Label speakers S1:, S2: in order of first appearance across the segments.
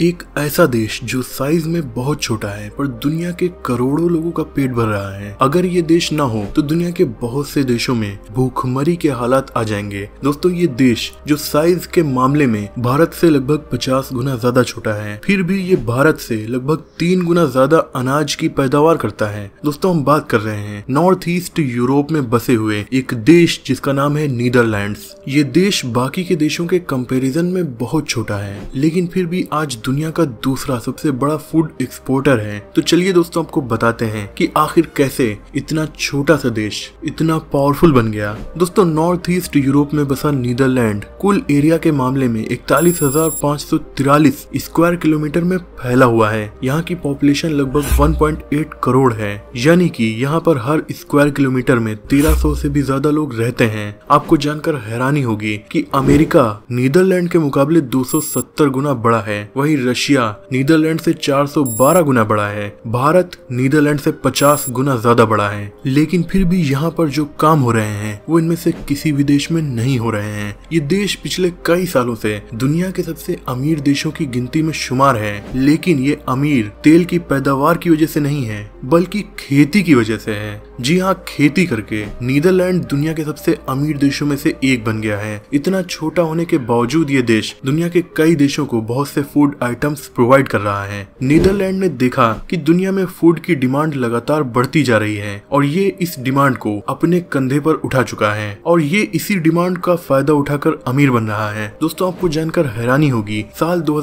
S1: एक ऐसा देश जो साइज में बहुत छोटा है पर दुनिया के करोड़ों लोगों का पेट भर रहा है अगर ये देश ना हो तो दुनिया के बहुत से देशों में भूखमरी के हालात आ जाएंगे दोस्तों ये देश जो साइज के मामले में भारत से लगभग 50 गुना ज्यादा छोटा है फिर भी ये भारत से लगभग तीन गुना ज्यादा अनाज की पैदावार करता है दोस्तों हम बात कर रहे हैं नॉर्थ ईस्ट यूरोप में बसे हुए एक देश जिसका नाम है नीदरलैंड ये देश बाकी के देशों के कंपेरिजन में बहुत छोटा है लेकिन फिर भी आज दुनिया का दूसरा सबसे बड़ा फूड एक्सपोर्टर है तो चलिए दोस्तों आपको बताते हैं कि आखिर कैसे इतना छोटा सा देश इतना पावरफुल बन गया दोस्तों नॉर्थ ईस्ट यूरोप में बसा नीदरलैंड कुल एरिया के मामले में इकतालीस स्क्वायर किलोमीटर में फैला हुआ है यहाँ की पॉपुलेशन लगभग वन करोड़ है यानी की यहाँ पर हर स्क्वायर किलोमीटर में तेरह से भी ज्यादा लोग रहते हैं आपको जानकर हैरानी होगी की अमेरिका नीदरलैंड के मुकाबले 270 गुना बड़ा है वही रशिया नीदरलैंड से 412 गुना बड़ा है भारत नीदरलैंड से 50 गुना ज्यादा बड़ा है लेकिन फिर भी यहाँ पर जो काम हो रहे हैं वो इनमें से किसी भी देश में नहीं हो रहे हैं ये देश पिछले कई सालों से दुनिया के सबसे अमीर देशों की गिनती में शुमार है लेकिन ये अमीर तेल की पैदावार की वजह से नहीं है बल्कि खेती की वजह से है जी हाँ खेती करके नीदरलैंड दुनिया के सबसे अमीर देशों में से एक बन गया है इतना छोटा होने के बावजूद ये देश दुनिया के कई देशों को बहुत से फूड आइटम्स प्रोवाइड कर रहा है नीदरलैंड ने देखा कि दुनिया में फूड की डिमांड लगातार बढ़ती जा रही है और ये इस डिमांड को अपने कंधे पर उठा चुका है और ये इसी डिमांड का फायदा उठाकर अमीर बन रहा है दोस्तों आपको जानकर हैरानी होगी साल दो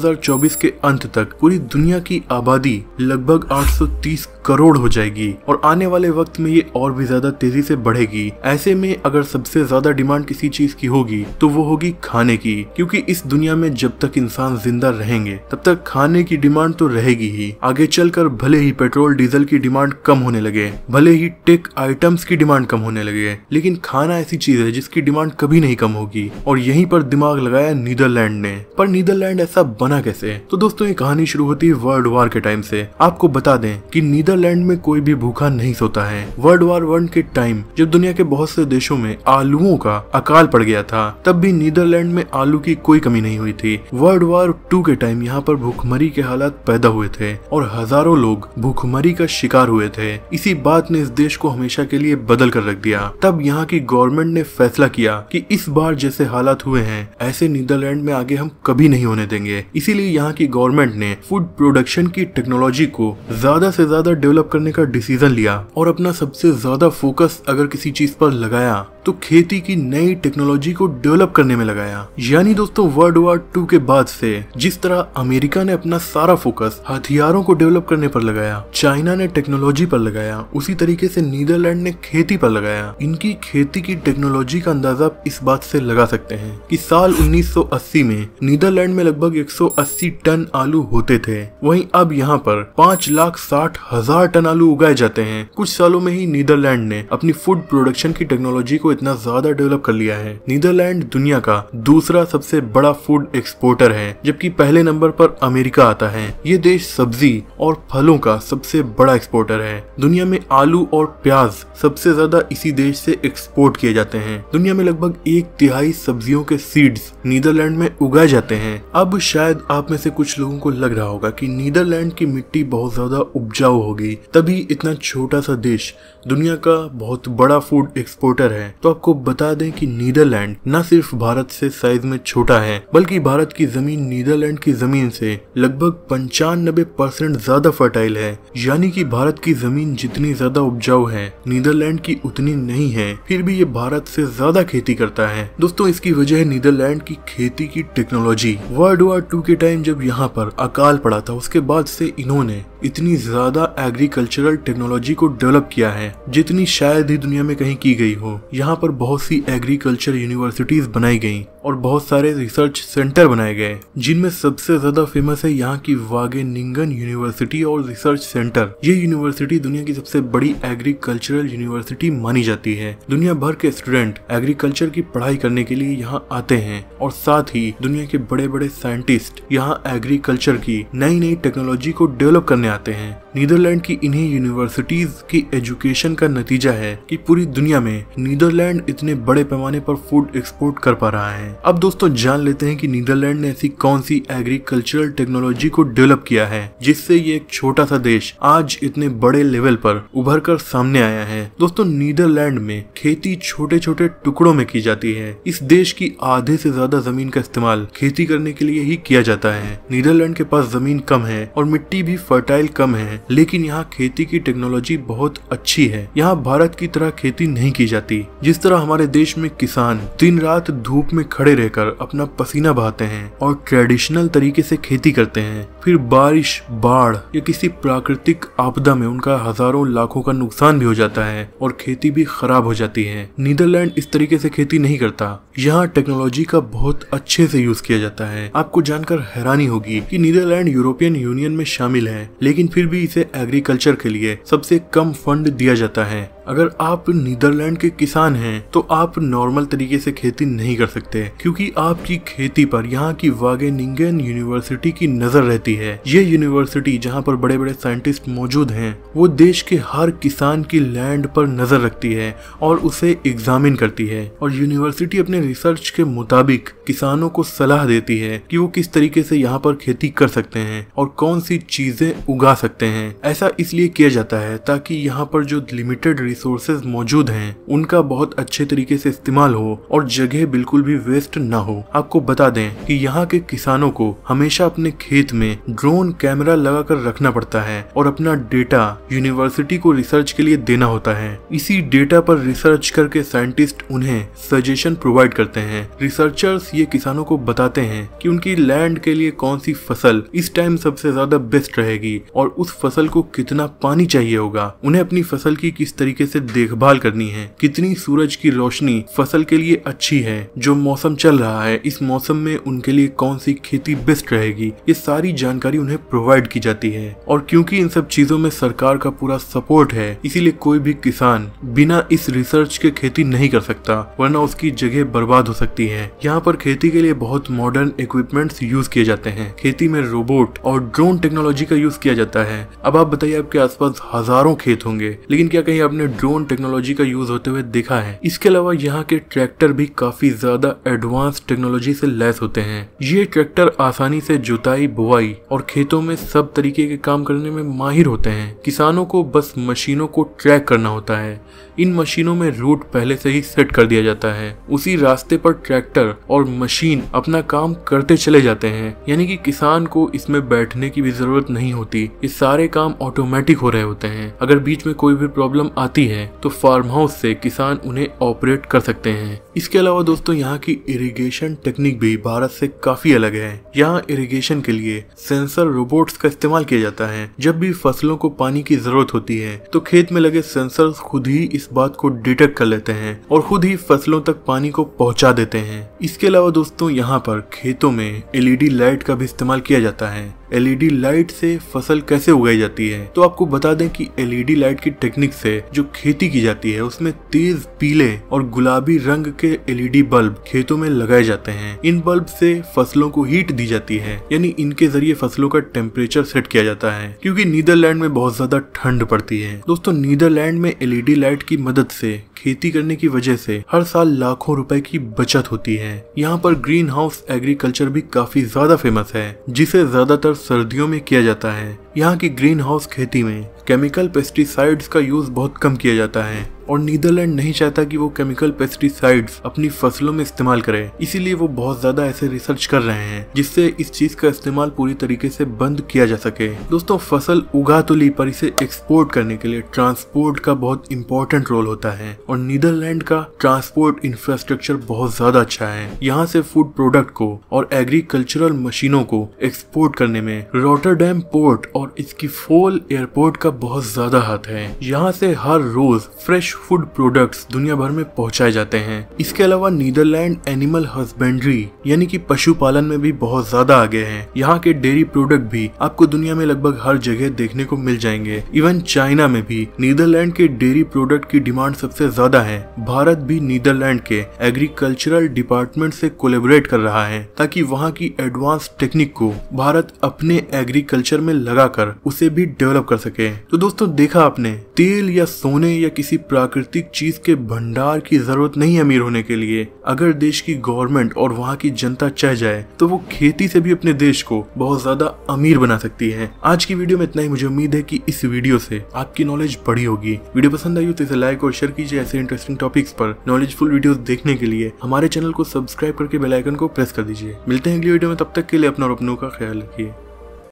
S1: के अंत तक पूरी दुनिया की आबादी लगभग आठ करोड़ करोड़ हो जाएगी और आने वाले वक्त में ये और भी ज्यादा तेजी से बढ़ेगी ऐसे में अगर सबसे ज्यादा डिमांड किसी चीज की होगी तो वो होगी खाने की क्योंकि इस दुनिया में जब तक इंसान जिंदा रहेंगे तब तक खाने की डिमांड तो रहेगी ही आगे चलकर भले ही पेट्रोल डीजल की डिमांड कम होने लगे भले ही टेक आइटम्स की डिमांड कम होने लगे लेकिन खाना ऐसी चीज है जिसकी डिमांड कभी नहीं कम होगी और यहीं पर दिमाग लगाया नीदरलैंड ने पर नीदरलैंड ऐसा बना कैसे तो दोस्तों ये कहानी शुरू होती है वर्ल्ड वार के टाइम से आपको बता दें कि नीदरलैंड इंग्लैंड में कोई भी भूखा नहीं सोता है वर्ल्ड वार वन के टाइम जब दुनिया के बहुत से देशों में आलुओं का अकाल पड़ गया था तब भी नीदरलैंड में आलू की कोई कमी नहीं हुई थी वर्ल्ड वार टू के टाइम यहाँ पर भूखमरी के हालात पैदा हुए थे और हजारों लोग भूखमरी का शिकार हुए थे इसी बात ने इस देश को हमेशा के लिए बदल कर रख दिया तब यहाँ की गवर्नमेंट ने फैसला किया कि इस बार जैसे हालात हुए हैं ऐसे नीदरलैंड में आगे हम कभी नहीं होने देंगे इसीलिए यहाँ की गवर्नमेंट ने फूड प्रोडक्शन की टेक्नोलॉजी को ज्यादा से ज्यादा डेवलप करने का डिसीजन लिया और अपना सबसे ज्यादा फोकस अगर किसी चीज पर लगाया तो खेती की नई टेक्नोलॉजी को डेवलप करने में लगाया यानी दोस्तों वर्ल्ड वॉर टू के बाद से जिस तरह अमेरिका ने अपना सारा फोकस हथियारों को डेवलप करने पर लगाया चाइना ने टेक्नोलॉजी पर लगाया उसी तरीके से नीदरलैंड ने खेती पर लगाया इनकी खेती की टेक्नोलॉजी का अंदाजा इस बात से लगा सकते हैं कि साल 1980 में नीदरलैंड में लगभग 180 टन आलू होते थे वहीं अब यहाँ पर पांच लाख साठ हजार टन आलू उगाए जाते हैं कुछ सालों में ही नीदरलैंड ने अपनी फूड प्रोडक्शन की टेक्नोलॉजी को इतना ज्यादा डेवलप कर लिया है नीदरलैंड दुनिया का दूसरा सबसे बड़ा फूड एक्सपोर्टर है जबकि पहले नंबर पर अमेरिका आता है ये देश सब्जी और फलों का सबसे बड़ा एक्सपोर्टर है दुनिया में आलू और प्याज सबसे ज्यादा इसी देश से एक्सपोर्ट किए जाते हैं दुनिया में लगभग एक तिहाई सब्जियों के सीड्स नीदरलैंड में उगाए जाते हैं अब शायद आप में से कुछ लोगों को लग रहा होगा कि नीदरलैंड की मिट्टी बहुत ज्यादा उपजाऊ होगी तभी इतना छोटा सा देश दुनिया का बहुत बड़ा फूड एक्सपोर्टर है तो आपको बता दें कि नीदरलैंड न सिर्फ भारत से साइज में छोटा है बल्कि भारत की जमीन नीदरलैंड की जमीन से लगभग पंचानबे परसेंट ज्यादा फर्टाइल है यानी कि भारत की जमीन जितनी ज्यादा उपजाऊ है नीदरलैंड की उतनी नहीं है फिर भी ये भारत से ज्यादा खेती करता है दोस्तों इसकी वजह है नीदरलैंड की खेती की टेक्नोलॉजी वर्ल्ड वार टू के टाइम जब यहाँ पर अकाल पड़ा था उसके बाद से इन्होंने इतनी ज्यादा एग्रीकल्चरल टेक्नोलॉजी को डेवलप किया है जितनी शायद ही दुनिया में कहीं की गई हो यहाँ यहाँ पर बहुत सी एग्रीकल्चर यूनिवर्सिटीज बनाई गई और बहुत सारे रिसर्च सेंटर बनाए गए जिनमें सबसे ज्यादा फेमस है यहाँ की वागे निंगन यूनिवर्सिटी और रिसर्च सेंटर ये यूनिवर्सिटी दुनिया की सबसे बड़ी एग्रीकल्चरल यूनिवर्सिटी मानी जाती है दुनिया भर के स्टूडेंट एग्रीकल्चर की पढ़ाई करने के लिए यहाँ आते हैं और साथ ही दुनिया के बड़े बड़े साइंटिस्ट यहाँ एग्रीकल्चर की नई नई टेक्नोलॉजी को डेवलप करने आते हैं नीदरलैंड की इन्हीं यूनिवर्सिटीज की एजुकेशन का नतीजा है कि पूरी दुनिया में नीदरलैंड नीदरलैंड इतने बड़े पैमाने पर फूड एक्सपोर्ट कर पा रहा है अब दोस्तों जान लेते हैं कि नीदरलैंड ने ऐसी कौन सी एग्रीकल्चरल टेक्नोलॉजी को डेवलप किया है जिससे ये एक छोटा सा देश आज इतने बड़े लेवल पर उभर कर सामने आया है दोस्तों नीदरलैंड में खेती छोटे छोटे टुकड़ों में की जाती है इस देश की आधे से ज्यादा जमीन का इस्तेमाल खेती करने के लिए ही किया जाता है नीदरलैंड के पास जमीन कम है और मिट्टी भी फर्टाइल कम है लेकिन यहाँ खेती की टेक्नोलॉजी बहुत अच्छी है यहाँ भारत की तरह खेती नहीं की जाती जिस तरह हमारे देश में किसान दिन रात धूप में खड़े रहकर अपना पसीना बहाते हैं और ट्रेडिशनल तरीके से खेती करते हैं फिर बारिश बाढ़ या किसी प्राकृतिक आपदा में उनका हजारों लाखों का नुकसान भी हो जाता है और खेती भी खराब हो जाती है नीदरलैंड इस तरीके से खेती नहीं करता यहाँ टेक्नोलॉजी का बहुत अच्छे से यूज किया जाता है आपको जानकर हैरानी होगी कि नीदरलैंड यूरोपियन यूनियन में शामिल है लेकिन फिर भी इसे एग्रीकल्चर के लिए सबसे कम फंड दिया जाता है अगर आप नीदरलैंड के किसान हैं तो आप नॉर्मल तरीके से खेती नहीं कर सकते क्योंकि आपकी खेती पर यहाँ की वागे यूनिवर्सिटी की नजर रहती है है ये यूनिवर्सिटी जहाँ पर बड़े बड़े साइंटिस्ट मौजूद हैं वो देश के हर किसान की लैंड पर नजर रखती है और उसे एग्जामिन करती है और यूनिवर्सिटी अपने रिसर्च के मुताबिक किसानों को सलाह देती है कि वो किस तरीके से यहाँ पर खेती कर सकते हैं और कौन सी चीजें उगा सकते हैं ऐसा इसलिए किया जाता है ताकि यहाँ पर जो लिमिटेड रिसोर्सेज मौजूद हैं उनका बहुत अच्छे तरीके से इस्तेमाल हो और जगह बिल्कुल भी वेस्ट ना हो आपको बता दें कि यहाँ के किसानों को हमेशा अपने खेत में ड्रोन कैमरा लगाकर रखना पड़ता है और अपना डेटा यूनिवर्सिटी को रिसर्च के लिए देना होता है इसी डेटा पर रिसर्च करके साइंटिस्ट उन्हें सजेशन प्रोवाइड करते हैं रिसर्चर्स ये किसानों को बताते हैं कि उनकी लैंड के लिए कौन सी फसल इस टाइम सबसे ज्यादा बेस्ट रहेगी और उस फसल को कितना पानी चाहिए होगा उन्हें अपनी फसल की किस तरीके से देखभाल करनी है कितनी सूरज की रोशनी फसल के लिए अच्छी है जो मौसम चल रहा है इस मौसम में उनके लिए कौन सी खेती बेस्ट रहेगी ये सारी जान जानकारी उन्हें प्रोवाइड की जाती है और क्योंकि इन सब चीजों में सरकार का पूरा सपोर्ट है इसीलिए कोई भी किसान बिना इस रिसर्च के खेती नहीं कर सकता वरना उसकी जगह बर्बाद हो सकती है यहाँ पर खेती के लिए बहुत मॉडर्न इक्विपमेंट यूज किए जाते हैं खेती में रोबोट और ड्रोन टेक्नोलॉजी का यूज किया जाता है अब आप बताइए आपके आसपास हजारों खेत होंगे लेकिन क्या कहीं आपने ड्रोन टेक्नोलॉजी का यूज होते हुए देखा है इसके अलावा यहाँ के ट्रैक्टर भी काफी ज्यादा एडवांस टेक्नोलॉजी से लैस होते हैं ये ट्रैक्टर आसानी से जुताई बुआई और खेतों में सब तरीके के काम करने में माहिर होते हैं किसानों को बस मशीनों को ट्रैक करना होता है इन मशीनों में रूट पहले से ही सेट कर दिया जाता है उसी रास्ते पर ट्रैक्टर और मशीन अपना काम करते चले जाते हैं यानी कि किसान को इसमें बैठने की भी जरूरत नहीं होती ये सारे काम ऑटोमेटिक हो रहे होते हैं अगर बीच में कोई भी प्रॉब्लम आती है तो फार्म हाउस से किसान उन्हें ऑपरेट कर सकते हैं इसके अलावा दोस्तों यहाँ की इरिगेशन टेक्निक भी भारत से काफी अलग है यहाँ इरिगेशन के लिए सेंसर रोबोट्स का इस्तेमाल किया जाता है जब भी फसलों को पानी की जरूरत होती है तो खेत में लगे सेंसर खुद ही इस इस बात को डिटेक्ट कर लेते हैं और खुद ही फसलों तक पानी को पहुंचा देते हैं इसके अलावा दोस्तों यहाँ पर खेतों में एलईडी लाइट e का भी इस्तेमाल किया जाता है एलईडी लाइट e से फसल कैसे उगाई जाती है तो आपको बता दें कि एलईडी लाइट e की टेक्निक से जो खेती की जाती है उसमें तेज पीले और गुलाबी रंग के एलईडी बल्ब खेतों में लगाए जाते हैं इन बल्ब से फसलों को हीट दी जाती है यानी इनके जरिए फसलों का टेम्परेचर सेट किया जाता है क्योंकि नीदरलैंड में बहुत ज्यादा ठंड पड़ती है दोस्तों नीदरलैंड में एलईडी लाइट की की मदद से खेती करने की वजह से हर साल लाखों रुपए की बचत होती है यहाँ पर ग्रीन हाउस एग्रीकल्चर भी काफी ज्यादा फेमस है जिसे ज्यादातर सर्दियों में किया जाता है यहाँ की ग्रीन हाउस खेती में केमिकल पेस्टिसाइड्स का यूज बहुत कम किया जाता है और नीदरलैंड नहीं चाहता कि वो केमिकल पेस्टिसाइड्स अपनी फसलों में इस्तेमाल करें इसीलिए वो बहुत ज्यादा ऐसे रिसर्च कर रहे हैं जिससे इस चीज का इस्तेमाल पूरी तरीके से बंद किया जा सके दोस्तों फसल उगा तो ली पर इसे एक्सपोर्ट करने के लिए ट्रांसपोर्ट का बहुत इंपॉर्टेंट रोल होता है और नीदरलैंड का ट्रांसपोर्ट इंफ्रास्ट्रक्चर बहुत ज्यादा अच्छा है यहाँ से फूड प्रोडक्ट को और एग्रीकल्चरल मशीनों को एक्सपोर्ट करने में रोटरडैम पोर्ट और इसकी फोल एयरपोर्ट का बहुत ज्यादा हाथ है यहाँ से हर रोज फ्रेश फूड प्रोडक्ट्स दुनिया भर में पहुंचाए जाते हैं इसके अलावा नीदरलैंड एनिमल हस्बेंड्री यानी कि पशुपालन में भी बहुत ज्यादा आगे है यहाँ के डेयरी प्रोडक्ट भी आपको दुनिया में लगभग हर जगह देखने को मिल जाएंगे इवन चाइना में भी नीदरलैंड के डेयरी प्रोडक्ट की डिमांड सबसे ज्यादा है भारत भी नीदरलैंड के एग्रीकल्चरल डिपार्टमेंट से कोलेबोरेट कर रहा है ताकि वहाँ की एडवांस टेक्निक को भारत अपने एग्रीकल्चर में लगाकर उसे भी डेवलप कर सके तो दोस्तों देखा आपने तेल या सोने या किसी प्रा प्राकृतिक चीज के भंडार की जरूरत नहीं अमीर होने के लिए अगर देश की गवर्नमेंट और वहाँ की जनता चाह जाए तो वो खेती से भी अपने देश को बहुत ज्यादा अमीर बना सकती है आज की वीडियो में इतना ही मुझे उम्मीद है की इस वीडियो से आपकी नॉलेज बढ़ी होगी वीडियो पसंद आई हो तो इसे लाइक और शेयर कीजिए ऐसे इंटरेस्टिंग टॉपिक्स पर नॉलेजफुल वीडियो देखने के लिए हमारे चैनल को सब्सक्राइब करके बेलाइकन को प्रेस कर दीजिए मिलते हैं अगली वीडियो में तब तक के लिए अपना और अपनों का ख्याल रखिए